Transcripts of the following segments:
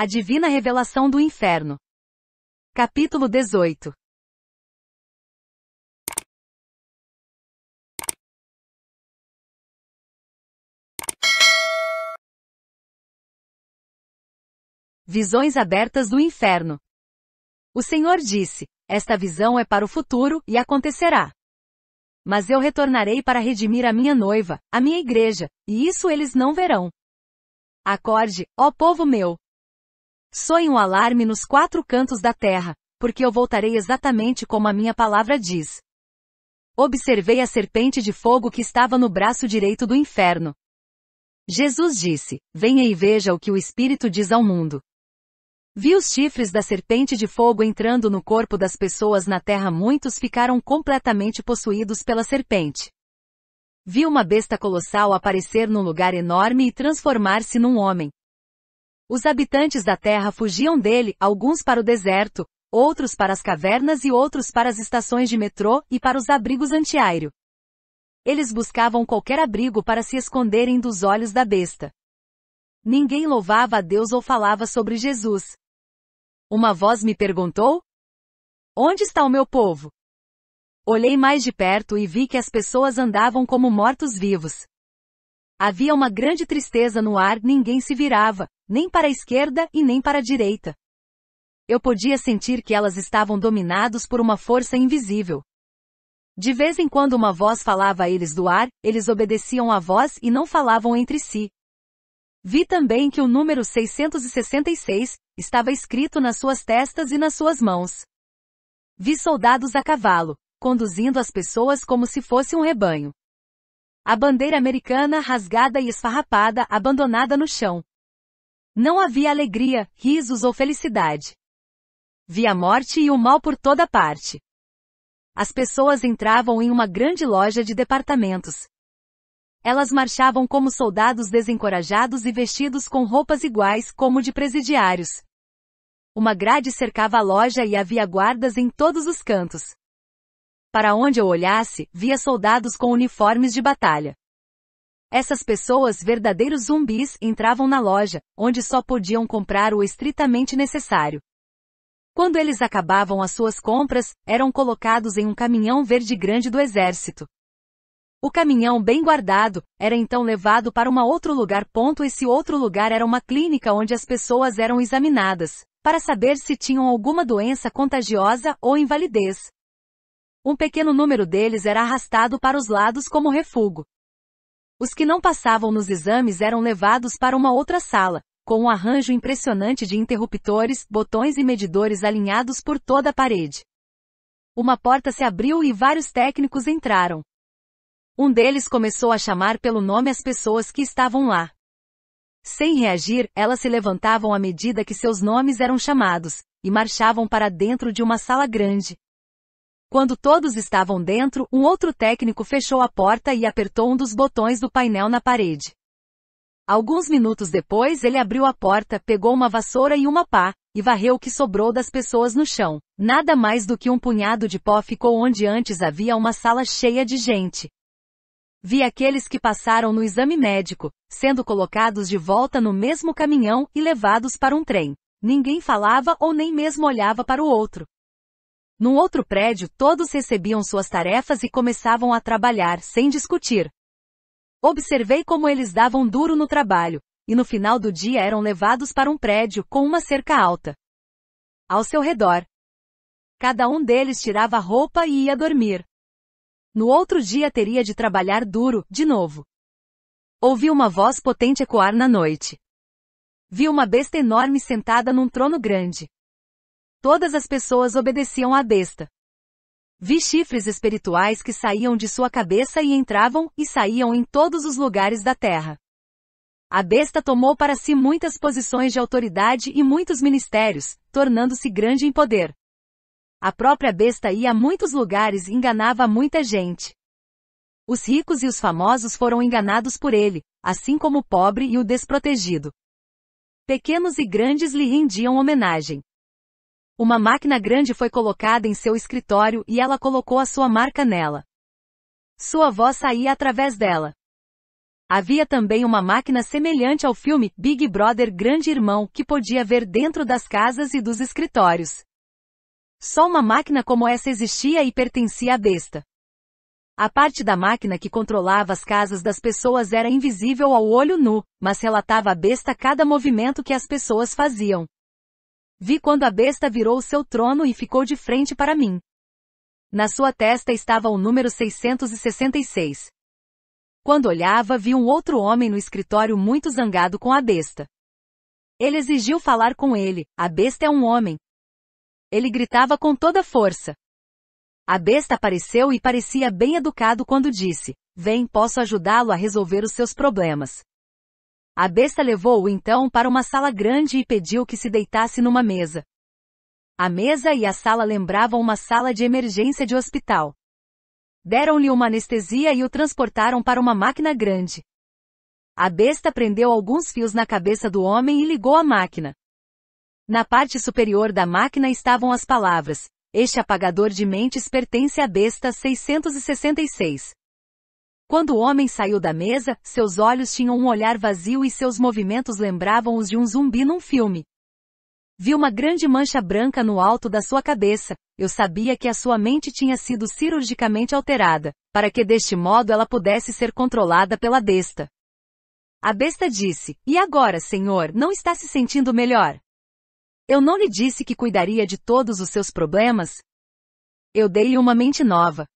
A Divina Revelação do Inferno. Capítulo 18 Visões abertas do inferno. O Senhor disse: Esta visão é para o futuro e acontecerá. Mas eu retornarei para redimir a minha noiva, a minha igreja, e isso eles não verão. Acorde, ó povo meu, Soe um alarme nos quatro cantos da terra, porque eu voltarei exatamente como a minha palavra diz. Observei a serpente de fogo que estava no braço direito do inferno. Jesus disse: Venha e veja o que o Espírito diz ao mundo. Vi os chifres da serpente de fogo entrando no corpo das pessoas na terra, muitos ficaram completamente possuídos pela serpente. Vi uma besta colossal aparecer num lugar enorme e transformar-se num homem, os habitantes da terra fugiam dele, alguns para o deserto, outros para as cavernas e outros para as estações de metrô e para os abrigos antiaéreo. Eles buscavam qualquer abrigo para se esconderem dos olhos da besta. Ninguém louvava a Deus ou falava sobre Jesus. Uma voz me perguntou: Onde está o meu povo? Olhei mais de perto e vi que as pessoas andavam como mortos-vivos. Havia uma grande tristeza no ar, ninguém se virava, nem para a esquerda e nem para a direita. Eu podia sentir que elas estavam dominados por uma força invisível. De vez em quando uma voz falava a eles do ar, eles obedeciam à voz e não falavam entre si. Vi também que o número 666 estava escrito nas suas testas e nas suas mãos. Vi soldados a cavalo, conduzindo as pessoas como se fosse um rebanho. A bandeira americana rasgada e esfarrapada, abandonada no chão. Não havia alegria, risos ou felicidade. Via morte e o mal por toda parte. As pessoas entravam em uma grande loja de departamentos. Elas marchavam como soldados desencorajados e vestidos com roupas iguais como de presidiários. Uma grade cercava a loja e havia guardas em todos os cantos. Para onde eu olhasse, via soldados com uniformes de batalha. Essas pessoas, verdadeiros zumbis, entravam na loja, onde só podiam comprar o estritamente necessário. Quando eles acabavam as suas compras, eram colocados em um caminhão verde grande do exército. O caminhão bem guardado era então levado para um outro lugar. Ponto esse outro lugar era uma clínica onde as pessoas eram examinadas para saber se tinham alguma doença contagiosa ou invalidez. Um pequeno número deles era arrastado para os lados como refúgio. Os que não passavam nos exames eram levados para uma outra sala, com um arranjo impressionante de interruptores, botões e medidores alinhados por toda a parede. Uma porta se abriu e vários técnicos entraram. Um deles começou a chamar pelo nome as pessoas que estavam lá. Sem reagir, elas se levantavam à medida que seus nomes eram chamados, e marchavam para dentro de uma sala grande, quando todos estavam dentro, um outro técnico fechou a porta e apertou um dos botões do painel na parede. Alguns minutos depois ele abriu a porta, pegou uma vassoura e uma pá, e varreu o que sobrou das pessoas no chão. Nada mais do que um punhado de pó ficou onde antes havia uma sala cheia de gente. Vi aqueles que passaram no exame médico, sendo colocados de volta no mesmo caminhão e levados para um trem. Ninguém falava ou nem mesmo olhava para o outro. Num outro prédio, todos recebiam suas tarefas e começavam a trabalhar, sem discutir. Observei como eles davam duro no trabalho, e no final do dia eram levados para um prédio com uma cerca alta. Ao seu redor. Cada um deles tirava roupa e ia dormir. No outro dia teria de trabalhar duro, de novo. Ouvi uma voz potente ecoar na noite. Vi uma besta enorme sentada num trono grande. Todas as pessoas obedeciam à besta. Vi chifres espirituais que saíam de sua cabeça e entravam e saíam em todos os lugares da terra. A besta tomou para si muitas posições de autoridade e muitos ministérios, tornando-se grande em poder. A própria besta ia a muitos lugares e enganava muita gente. Os ricos e os famosos foram enganados por ele, assim como o pobre e o desprotegido. Pequenos e grandes lhe rendiam homenagem. Uma máquina grande foi colocada em seu escritório e ela colocou a sua marca nela. Sua voz saía através dela. Havia também uma máquina semelhante ao filme Big Brother Grande Irmão que podia ver dentro das casas e dos escritórios. Só uma máquina como essa existia e pertencia à besta. A parte da máquina que controlava as casas das pessoas era invisível ao olho nu, mas relatava à besta cada movimento que as pessoas faziam. Vi quando a besta virou seu trono e ficou de frente para mim. Na sua testa estava o número 666. Quando olhava, vi um outro homem no escritório muito zangado com a besta. Ele exigiu falar com ele, a besta é um homem. Ele gritava com toda força. A besta apareceu e parecia bem educado quando disse: Vem, posso ajudá-lo a resolver os seus problemas. A besta levou-o então para uma sala grande e pediu que se deitasse numa mesa. A mesa e a sala lembravam uma sala de emergência de hospital. Deram-lhe uma anestesia e o transportaram para uma máquina grande. A besta prendeu alguns fios na cabeça do homem e ligou a máquina. Na parte superior da máquina estavam as palavras: Este apagador de mentes pertence à besta 666. Quando o homem saiu da mesa, seus olhos tinham um olhar vazio e seus movimentos lembravam os de um zumbi num filme. Vi uma grande mancha branca no alto da sua cabeça. Eu sabia que a sua mente tinha sido cirurgicamente alterada, para que deste modo ela pudesse ser controlada pela besta. A besta disse: E agora, senhor, não está se sentindo melhor? Eu não lhe disse que cuidaria de todos os seus problemas? Eu dei-lhe uma mente nova,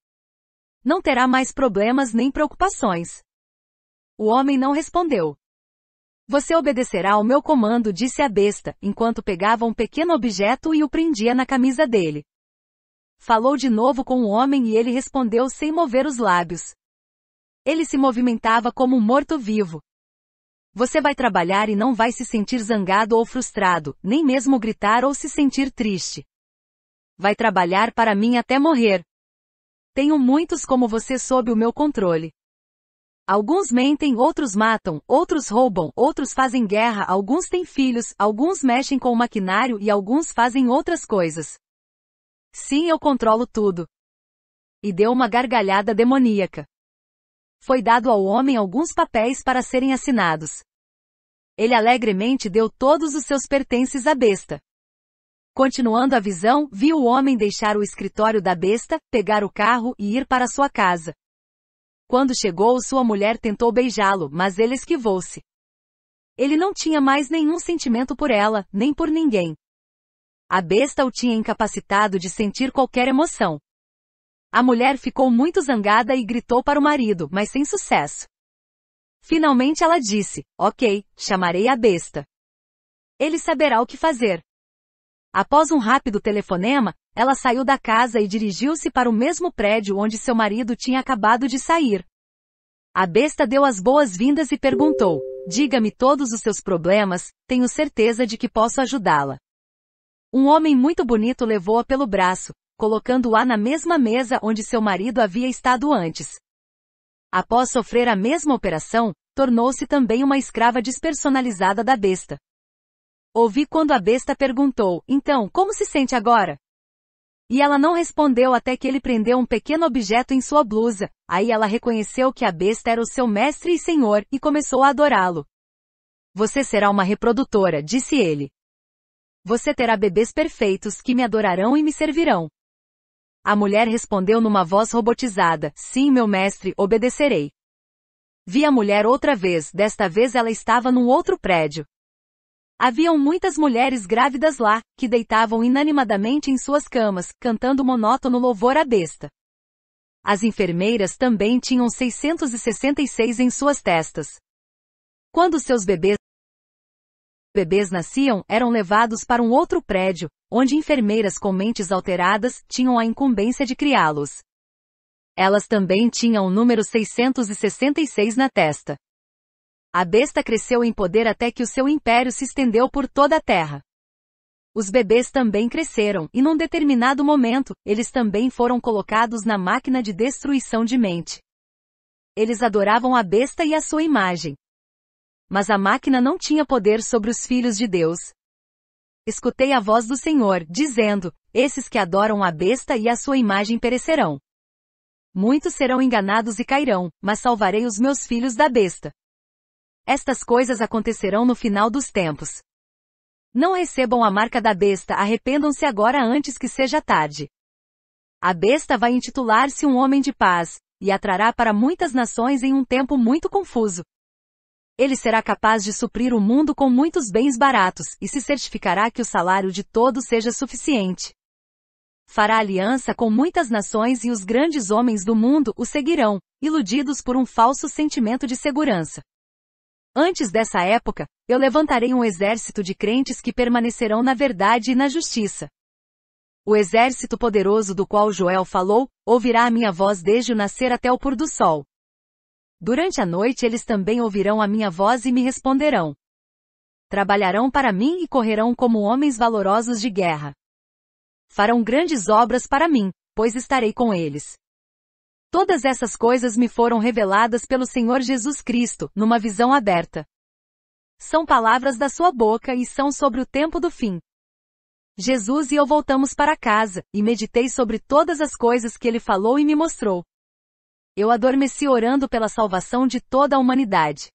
não terá mais problemas nem preocupações. O homem não respondeu. Você obedecerá ao meu comando, disse a besta, enquanto pegava um pequeno objeto e o prendia na camisa dele. Falou de novo com o homem e ele respondeu sem mover os lábios. Ele se movimentava como um morto-vivo. Você vai trabalhar e não vai se sentir zangado ou frustrado, nem mesmo gritar ou se sentir triste. Vai trabalhar para mim até morrer. Tenho muitos como você sob o meu controle. Alguns mentem, outros matam, outros roubam, outros fazem guerra, alguns têm filhos, alguns mexem com o maquinário e alguns fazem outras coisas. Sim, eu controlo tudo. E deu uma gargalhada demoníaca. Foi dado ao homem alguns papéis para serem assinados. Ele alegremente deu todos os seus pertences à besta. Continuando a visão, viu o homem deixar o escritório da besta, pegar o carro e ir para sua casa. Quando chegou, sua mulher tentou beijá-lo, mas ele esquivou-se. Ele não tinha mais nenhum sentimento por ela, nem por ninguém. A besta o tinha incapacitado de sentir qualquer emoção. A mulher ficou muito zangada e gritou para o marido, mas sem sucesso. Finalmente ela disse: Ok, chamarei a besta. Ele saberá o que fazer. Após um rápido telefonema, ela saiu da casa e dirigiu-se para o mesmo prédio onde seu marido tinha acabado de sair. A besta deu as boas-vindas e perguntou: Diga-me todos os seus problemas, tenho certeza de que posso ajudá-la. Um homem muito bonito levou-a pelo braço, colocando-a na mesma mesa onde seu marido havia estado antes. Após sofrer a mesma operação, tornou-se também uma escrava despersonalizada da besta. Ouvi quando a besta perguntou: Então, como se sente agora? E ela não respondeu até que ele prendeu um pequeno objeto em sua blusa. Aí ela reconheceu que a besta era o seu mestre e senhor e começou a adorá-lo. Você será uma reprodutora, disse ele. Você terá bebês perfeitos que me adorarão e me servirão. A mulher respondeu numa voz robotizada: Sim, meu mestre, obedecerei. Vi a mulher outra vez, desta vez ela estava num outro prédio. Haviam muitas mulheres grávidas lá, que deitavam inanimadamente em suas camas, cantando monótono louvor à besta. As enfermeiras também tinham 666 em suas testas. Quando seus bebês bebês nasciam, eram levados para um outro prédio, onde enfermeiras com mentes alteradas tinham a incumbência de criá-los. Elas também tinham o número 666 na testa. A besta cresceu em poder até que o seu império se estendeu por toda a terra. Os bebês também cresceram, e num determinado momento, eles também foram colocados na máquina de destruição de mente. Eles adoravam a besta e a sua imagem. Mas a máquina não tinha poder sobre os filhos de Deus. Escutei a voz do Senhor, dizendo: Esses que adoram a besta e a sua imagem perecerão. Muitos serão enganados e cairão, mas salvarei os meus filhos da besta. Estas coisas acontecerão no final dos tempos. Não recebam a marca da besta, arrependam-se agora antes que seja tarde. A besta vai intitular-se um homem de paz, e atrará para muitas nações em um tempo muito confuso. Ele será capaz de suprir o mundo com muitos bens baratos, e se certificará que o salário de todos seja suficiente. Fará aliança com muitas nações e os grandes homens do mundo o seguirão, iludidos por um falso sentimento de segurança. Antes dessa época, eu levantarei um exército de crentes que permanecerão na verdade e na justiça. O exército poderoso do qual Joel falou, ouvirá a minha voz desde o nascer até o pôr do sol. Durante a noite eles também ouvirão a minha voz e me responderão. Trabalharão para mim e correrão como homens valorosos de guerra. Farão grandes obras para mim, pois estarei com eles. Todas essas coisas me foram reveladas pelo Senhor Jesus Cristo, numa visão aberta. São palavras da sua boca e são sobre o tempo do fim. Jesus e eu voltamos para casa, e meditei sobre todas as coisas que ele falou e me mostrou. Eu adormeci orando pela salvação de toda a humanidade.